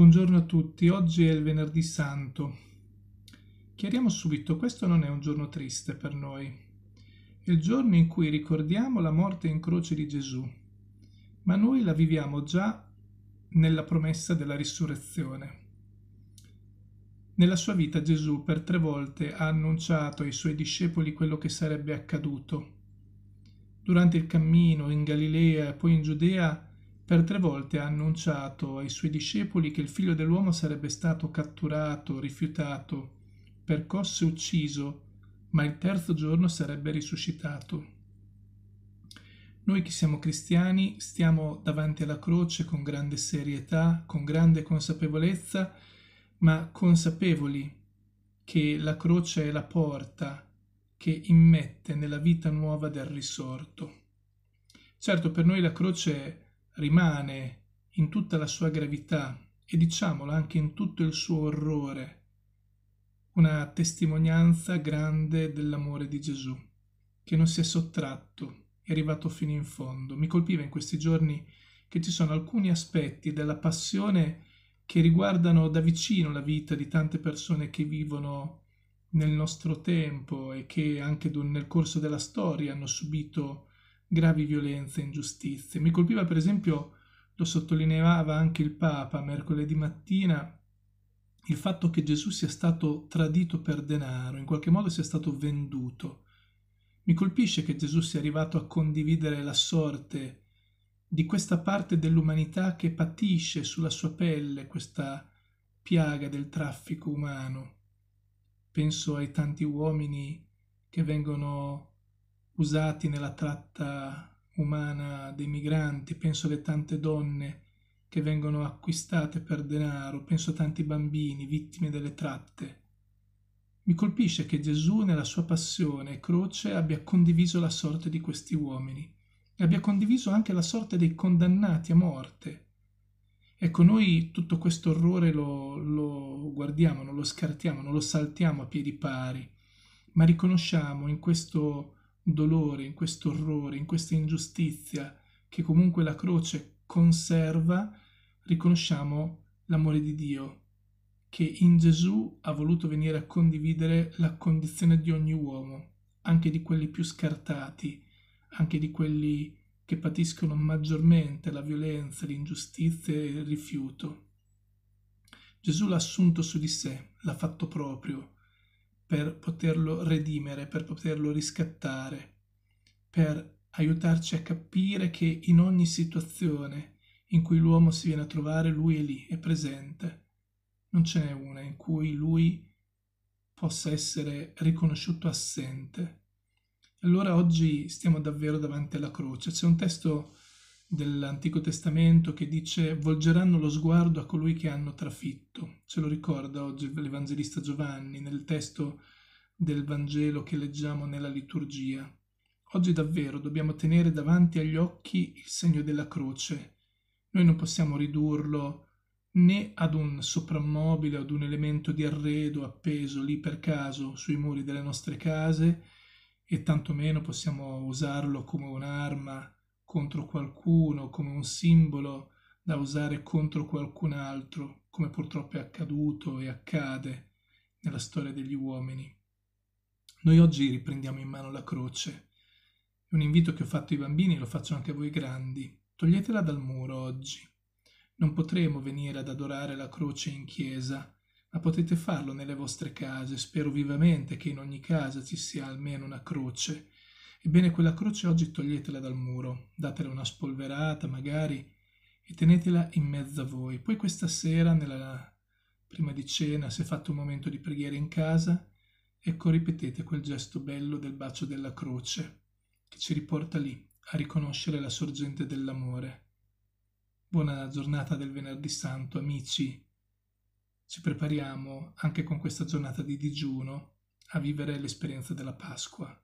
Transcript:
Buongiorno a tutti, oggi è il venerdì santo. Chiariamo subito, questo non è un giorno triste per noi. È il giorno in cui ricordiamo la morte in croce di Gesù, ma noi la viviamo già nella promessa della risurrezione. Nella sua vita Gesù per tre volte ha annunciato ai suoi discepoli quello che sarebbe accaduto. Durante il cammino in Galilea e poi in Giudea, per tre volte ha annunciato ai suoi discepoli che il figlio dell'uomo sarebbe stato catturato, rifiutato, percosso e ucciso, ma il terzo giorno sarebbe risuscitato. Noi che siamo cristiani stiamo davanti alla croce con grande serietà, con grande consapevolezza, ma consapevoli che la croce è la porta che immette nella vita nuova del risorto. Certo, per noi la croce è rimane in tutta la sua gravità e diciamolo anche in tutto il suo orrore una testimonianza grande dell'amore di Gesù, che non si è sottratto, è arrivato fino in fondo. Mi colpiva in questi giorni che ci sono alcuni aspetti della passione che riguardano da vicino la vita di tante persone che vivono nel nostro tempo e che anche nel corso della storia hanno subito gravi violenze e ingiustizie. Mi colpiva per esempio, lo sottolineava anche il Papa mercoledì mattina, il fatto che Gesù sia stato tradito per denaro, in qualche modo sia stato venduto. Mi colpisce che Gesù sia arrivato a condividere la sorte di questa parte dell'umanità che patisce sulla sua pelle questa piaga del traffico umano. Penso ai tanti uomini che vengono usati nella tratta umana dei migranti, penso alle tante donne che vengono acquistate per denaro, penso a tanti bambini vittime delle tratte. Mi colpisce che Gesù nella sua passione e croce abbia condiviso la sorte di questi uomini e abbia condiviso anche la sorte dei condannati a morte. Ecco, noi tutto questo orrore lo, lo, guardiamo, non lo scartiamo, non lo saltiamo a piedi pari, ma riconosciamo in questo dolore, in questo orrore, in questa ingiustizia che comunque la croce conserva, riconosciamo l'amore di Dio, che in Gesù ha voluto venire a condividere la condizione di ogni uomo, anche di quelli più scartati, anche di quelli che patiscono maggiormente la violenza, l'ingiustizia e il rifiuto. Gesù l'ha assunto su di sé, l'ha fatto proprio, per poterlo redimere, per poterlo riscattare, per aiutarci a capire che in ogni situazione in cui l'uomo si viene a trovare, lui è lì, è presente. Non ce n'è una in cui lui possa essere riconosciuto assente. Allora oggi stiamo davvero davanti alla croce. C'è un testo dell'Antico Testamento che dice volgeranno lo sguardo a colui che hanno trafitto. Ce lo ricorda oggi l'Evangelista Giovanni nel testo del Vangelo che leggiamo nella liturgia. Oggi davvero dobbiamo tenere davanti agli occhi il segno della croce. Noi non possiamo ridurlo né ad un soprammobile, ad un elemento di arredo appeso lì per caso sui muri delle nostre case, e tantomeno possiamo usarlo come un'arma contro qualcuno, come un simbolo da usare contro qualcun altro, come purtroppo è accaduto e accade nella storia degli uomini. Noi oggi riprendiamo in mano la croce. un invito che ho fatto ai bambini lo faccio anche a voi grandi. Toglietela dal muro oggi. Non potremo venire ad adorare la croce in chiesa, ma potete farlo nelle vostre case. Spero vivamente che in ogni casa ci sia almeno una croce Ebbene quella croce oggi toglietela dal muro, datela una spolverata magari e tenetela in mezzo a voi. Poi questa sera, nella, prima di cena, se fate un momento di preghiera in casa, ecco ripetete quel gesto bello del bacio della croce, che ci riporta lì, a riconoscere la sorgente dell'amore. Buona giornata del venerdì santo, amici. Ci prepariamo, anche con questa giornata di digiuno, a vivere l'esperienza della Pasqua.